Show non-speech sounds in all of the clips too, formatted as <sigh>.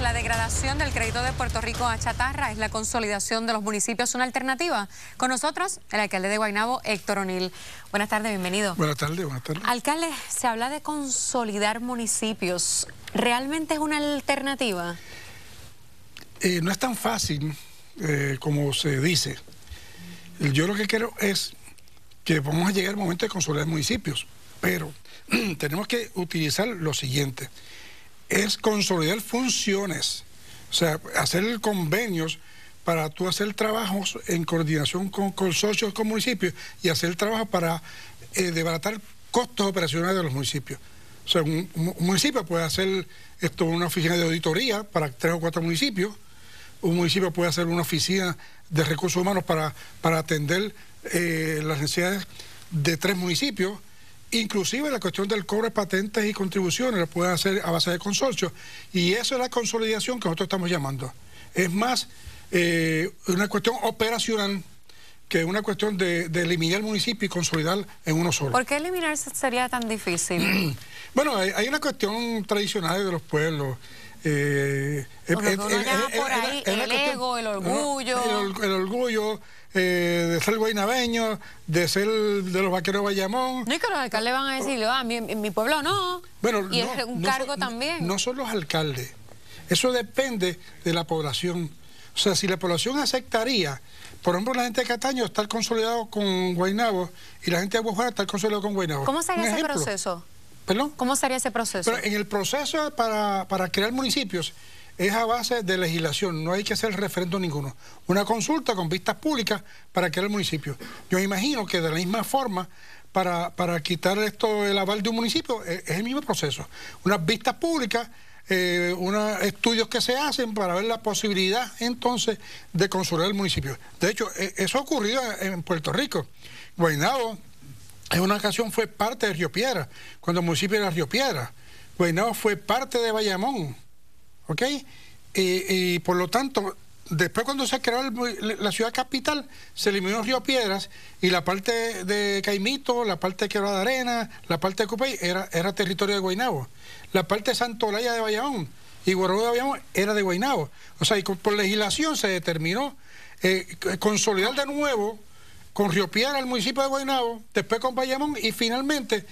la degradación del crédito de Puerto Rico a chatarra, ¿es la consolidación de los municipios una alternativa? Con nosotros, el alcalde de Guaynabo, Héctor O'Neill. Buenas tardes, bienvenido. Buenas tardes, buenas tardes. Alcalde, se habla de consolidar municipios. ¿Realmente es una alternativa? Eh, no es tan fácil eh, como se dice. Yo lo que quiero es que vamos a llegar al momento de consolidar municipios, pero <clears throat> tenemos que utilizar lo siguiente es consolidar funciones, o sea, hacer convenios para tú hacer trabajos en coordinación con socios, con municipios y hacer trabajo para eh, debaratar costos operacionales de los municipios. O sea, un, municipio puede hacer esto una oficina de auditoría para tres o cuatro municipios, un municipio puede hacer una oficina de recursos humanos para, para atender eh, las necesidades de tres municipios, Inclusive la cuestión del cobro de patentes y contribuciones lo pueden hacer a base de consorcio. Y eso es la consolidación que nosotros estamos llamando. Es más eh, una cuestión operacional que una cuestión de, eliminar el municipio y consolidar en uno solo. ¿Por qué eliminar sería tan difícil? <clears throat> bueno, hay, una cuestión tradicional de los pueblos. Eh, ser guainabeño, de ser de los vaqueros Bayamón. No, es que los alcaldes van a decirle, ah, mi, pueblo no. Bueno, y es un cargo también. No son los alcaldes. Eso depende de la población. O sea, si la población aceptaría, por ejemplo, la gente de Cataño estar consolidado con Guainabo y la gente de Guajuara estar consolidado con Guaynabo. ¿Cómo sería ese proceso? ¿Perdón? ¿Cómo sería ese proceso? Pero en el proceso para, para crear municipios, es a base de legislación, no hay que hacer referendo ninguno. Una consulta con vistas públicas para que el municipio. Yo imagino que de la misma forma, para, quitar esto el aval de un municipio, e, es, el mismo proceso. Unas vistas públicas, eh, unos estudios que se hacen para ver la posibilidad entonces de consultar el municipio. De hecho, e, eso ha ocurrido en Puerto Rico. Guaynabo, en una ocasión fue parte de Río Piedra, cuando el municipio era Río Piedra. Guaynabo fue parte de Bayamón. ¿ok? Y, por lo tanto, después cuando se creó la ciudad capital, se eliminó Río Piedras y la parte de Caimito, la parte de Quebrada Arena, la parte de Cupey era, era territorio de Guaynabo. La parte de Santolaya de Bayamón y Guarro de Bayamón era de Guaynabo. O sea, y por legislación se determinó eh, consolidar de nuevo con Río Piedras el municipio de Guaynabo, después con Bayamón y finalmente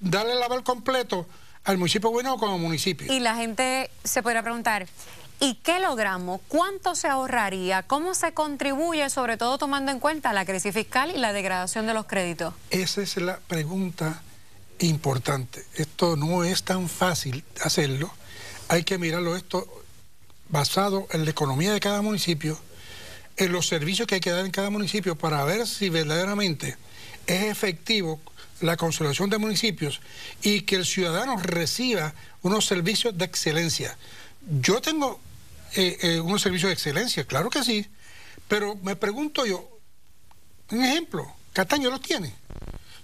darle el aval completo al municipio bueno como municipio. Y la gente se podría preguntar, ¿y qué logramos? ¿Cuánto se ahorraría? ¿Cómo se contribuye, sobre todo tomando en cuenta la crisis fiscal y la degradación de los créditos? Esa es la pregunta importante. Esto no es tan fácil hacerlo. Hay que mirarlo esto basado en la economía de cada municipio, en los servicios que hay que dar en cada municipio para ver si verdaderamente es efectivo la consolidación de municipios y que el ciudadano reciba unos servicios de excelencia. Yo tengo eh, eh, unos servicios de excelencia, claro que sí, pero me pregunto yo, un ejemplo, Cataño lo tiene.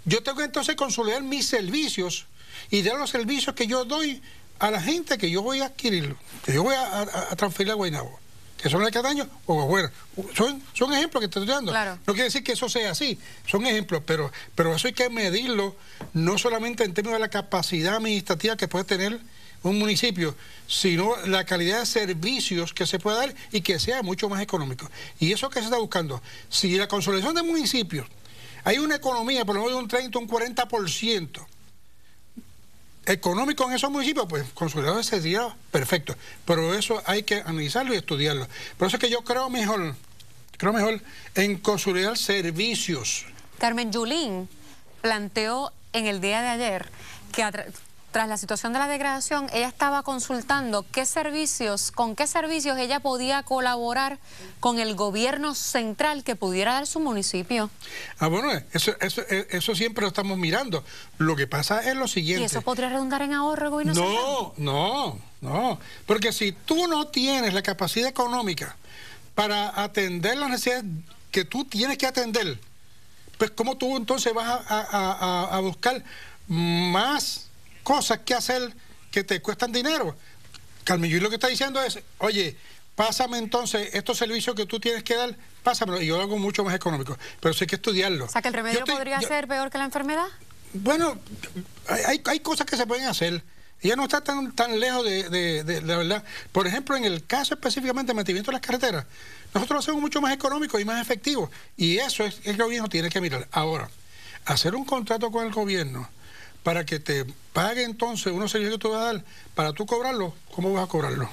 Yo tengo entonces consolidar mis servicios y dar los servicios que yo doy a la gente que yo voy a adquirir, que yo voy a, transferir a Guaynabo que son que daño? o bueno, Son, son ejemplos que te estoy dando. No quiere decir que eso sea así, son ejemplos, pero, pero eso hay que medirlo no solamente en términos de la capacidad administrativa que puede tener un municipio, sino la calidad de servicios que se puede dar y que sea mucho más económico. Y eso que se está buscando. Si la consolidación de municipios hay una economía por lo menos de un 30, un 40%, económico en esos municipios, pues ese día, perfecto. Pero eso hay que analizarlo y estudiarlo. Por eso es que yo creo mejor, creo mejor en consolidar servicios. Carmen Yulín planteó en el día de ayer que tras la situación de la degradación, ella estaba consultando qué servicios, con qué servicios ella podía colaborar con el gobierno central que pudiera dar su municipio. Ah, bueno, eso, e, siempre lo estamos mirando. Lo que pasa es lo siguiente. ¿Y eso podría redundar en ahorro, gobierno no, central? No, no, no. Porque si tú no tienes la capacidad económica para atender las necesidades que tú tienes que atender, pues ¿cómo tú entonces vas a buscar más cosas que hacer que te cuestan dinero. y lo que está diciendo es, oye, pásame entonces estos servicios que tú tienes que dar, pásamelo, y yo lo hago mucho más económico, pero sí hay que estudiarlo. O sea, que el remedio podría ser peor que la enfermedad. Bueno, hay, hay, cosas que se pueden hacer. Ya no está tan, tan lejos de, la verdad. Por ejemplo, en el caso específicamente ...de mantenimiento de las carreteras, nosotros lo hacemos mucho más económico y más efectivo. Y eso es, que el gobierno tiene que mirar. Ahora, hacer un contrato con el gobierno para que te pague entonces unos servicios que tú vas a dar, para tú cobrarlo, ¿cómo vas a cobrarlo?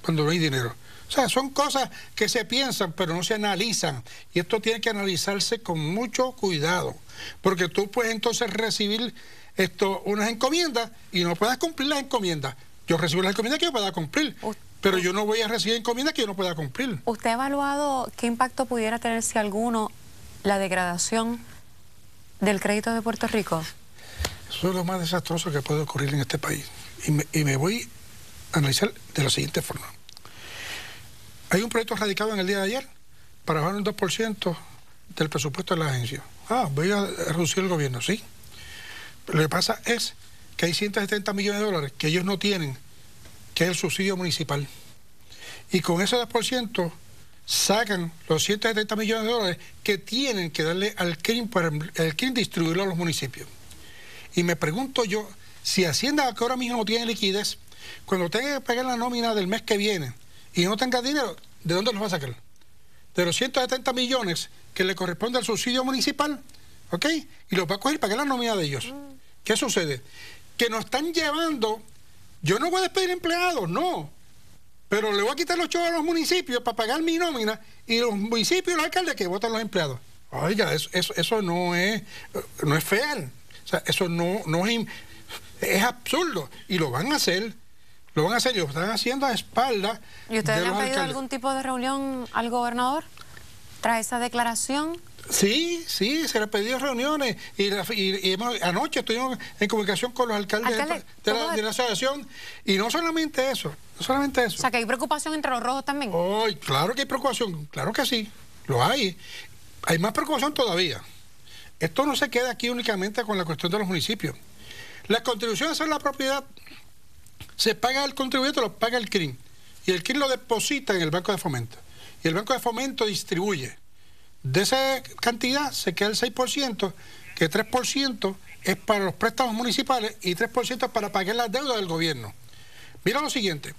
Cuando no hay dinero. O sea, son cosas que se piensan, pero no se analizan. Y esto tiene que analizarse con mucho cuidado, porque tú puedes entonces recibir esto, unas encomiendas y no puedas cumplir las encomiendas. Yo recibo las encomiendas que yo pueda cumplir, pero yo no voy a recibir encomiendas que yo no pueda cumplir. ¿Usted ha evaluado qué impacto pudiera tener, si alguno, la degradación del crédito de Puerto Rico? Eso es lo más desastroso que puede ocurrir en este país. Y me, voy a analizar de la siguiente forma. Hay un proyecto radicado en el día de ayer para bajar un 2% del presupuesto de la agencia. Ah, voy a reducir el gobierno, sí. lo que pasa es que hay 170 millones de dólares que ellos no tienen, que es el subsidio municipal. Y con ese 2% sacan los 170 millones de dólares que tienen que darle al crimen para el CRIM distribuirlo a los municipios. Y me pregunto yo, si Hacienda, que ahora mismo no tiene liquidez, cuando tenga que pagar la nómina del mes que viene y no tenga dinero, ¿de dónde los va a sacar? De los 170 millones que le corresponde al subsidio municipal, ¿ok? Y los va a coger para pagar la nómina de ellos. ¿Qué sucede? Que nos están llevando, yo no voy a despedir empleados, no, pero le voy a quitar los chovos a los municipios para pagar mi nómina y los municipios los alcaldes que votan los empleados. Oiga, eso, eso, no es, no es feo sea, eso no, no es, es absurdo y lo van a hacer. Lo van a hacer y lo están haciendo a espaldas. ¿Y ustedes le han pedido algún tipo de reunión al gobernador tras esa declaración? Sí, sí, se le han pedido reuniones y, anoche estuvimos en comunicación con los alcaldes de, la, asociación y no solamente eso, no solamente eso. O sea, que hay preocupación entre los rojos también. Hoy claro que hay preocupación, claro que sí, lo hay. Hay más preocupación todavía. Esto no se queda aquí únicamente con la cuestión de los municipios. Las contribuciones a la propiedad se paga al contribuyente, lo paga el CRIM. Y el CRIM lo deposita en el Banco de Fomento. Y el Banco de Fomento distribuye. De esa cantidad se queda el 6%, que 3% es para los préstamos municipales y 3% es para pagar las deudas del gobierno. Mira lo siguiente.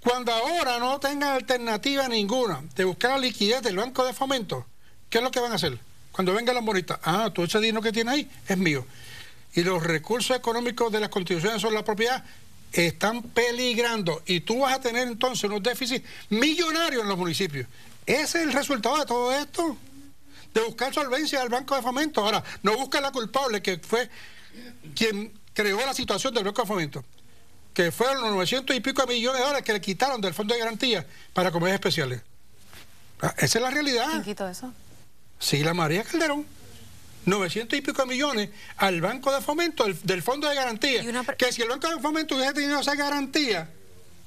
Cuando ahora no tengan alternativa ninguna de buscar la liquidez del Banco de Fomento, ¿qué es lo que van a hacer? Cuando venga la morita, ah, todo ese dinero que tiene ahí es mío. Y los recursos económicos de las constituciones son la propiedad están peligrando. Y tú vas a tener entonces unos déficits millonarios en los municipios. Ese es el resultado de todo esto. De buscar solvencia del Banco de Fomento. Ahora, no busca la culpable que fue quien creó la situación del Banco de Fomento. Que fueron los 900 y pico millones de dólares que le quitaron del Fondo de Garantía para comidas especiales. Ah, esa es la realidad. eso? la María Calderón. 900 y pico millones al Banco de Fomento del, Fondo de Garantía. Que si el Banco de Fomento hubiese tenido esa garantía,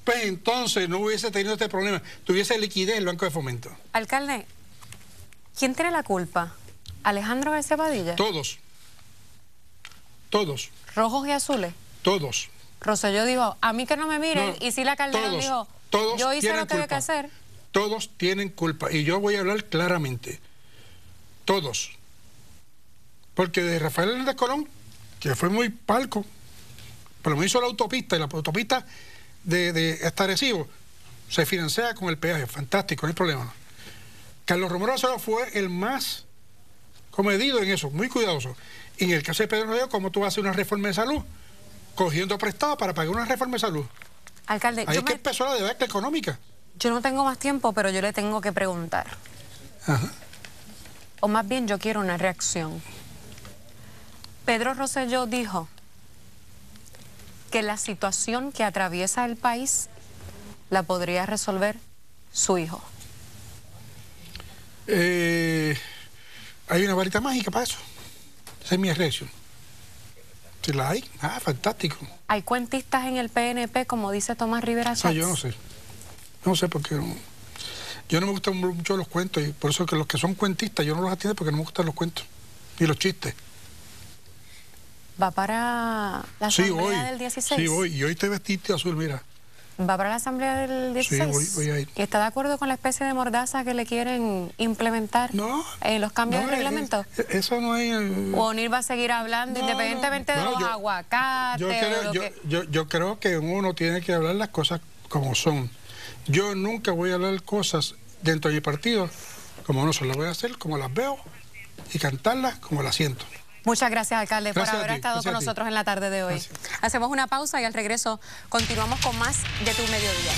pues entonces no hubiese tenido este problema. Tuviese liquidez el Banco de Fomento. Alcalde, ¿quién tiene la culpa? ¿Alejandro García Padilla? Todos. Todos. ¿Rojos y azules? Todos. yo dijo, a mí que no me miren, y si la Calderón dijo, yo hice lo que había que hacer. Todos tienen culpa, y yo voy a hablar claramente todos. Porque de Rafael Hernández Colón, que fue muy palco, pero me hizo la autopista y la autopista de, de este se financia con el peaje, fantástico, no hay problema. Carlos Romero Acero fue el más comedido en eso, muy cuidadoso. Y en el caso de Pedro Rodríguez, ¿cómo tú vas a hacer una reforma de salud? Cogiendo prestado para pagar una reforma de salud. Alcalde, Ahí yo es que empezó la debacle económica. Yo no tengo más tiempo, pero yo le tengo que preguntar. Ajá o más bien yo quiero una reacción. Pedro Rosselló dijo que la situación que atraviesa el país la podría resolver su hijo. Eh, hay una varita mágica para eso. Esa es mi reacción. Si la hay, ah, fantástico. Hay cuentistas en el PNP, como dice Tomás Rivera Ah, yo no sé. No sé por qué no. Yo no me gustan mucho los cuentos y por eso que los que son cuentistas yo no los atiendo porque no me gustan los cuentos y los chistes. ¿Va para la asamblea del 16? Sí, hoy. Y hoy te vestiste azul, mira. ¿Va para la asamblea del 16? Sí, voy, a ir. ¿Y está de acuerdo con la especie de mordaza que le quieren implementar? No. Eh, ¿Los cambios de reglamento? eso no es... El... Eh, Onir va a seguir hablando independientemente de los yo, aguacates. Yo yo creo que uno tiene que hablar las cosas como son. Yo nunca voy a hablar cosas dentro de mi partido como no se las voy a hacer, como las veo y cantarlas como las siento. Muchas gracias, alcalde, por haber estado con nosotros en la tarde de hoy. Hacemos una pausa y al regreso continuamos con más de tu mediodía.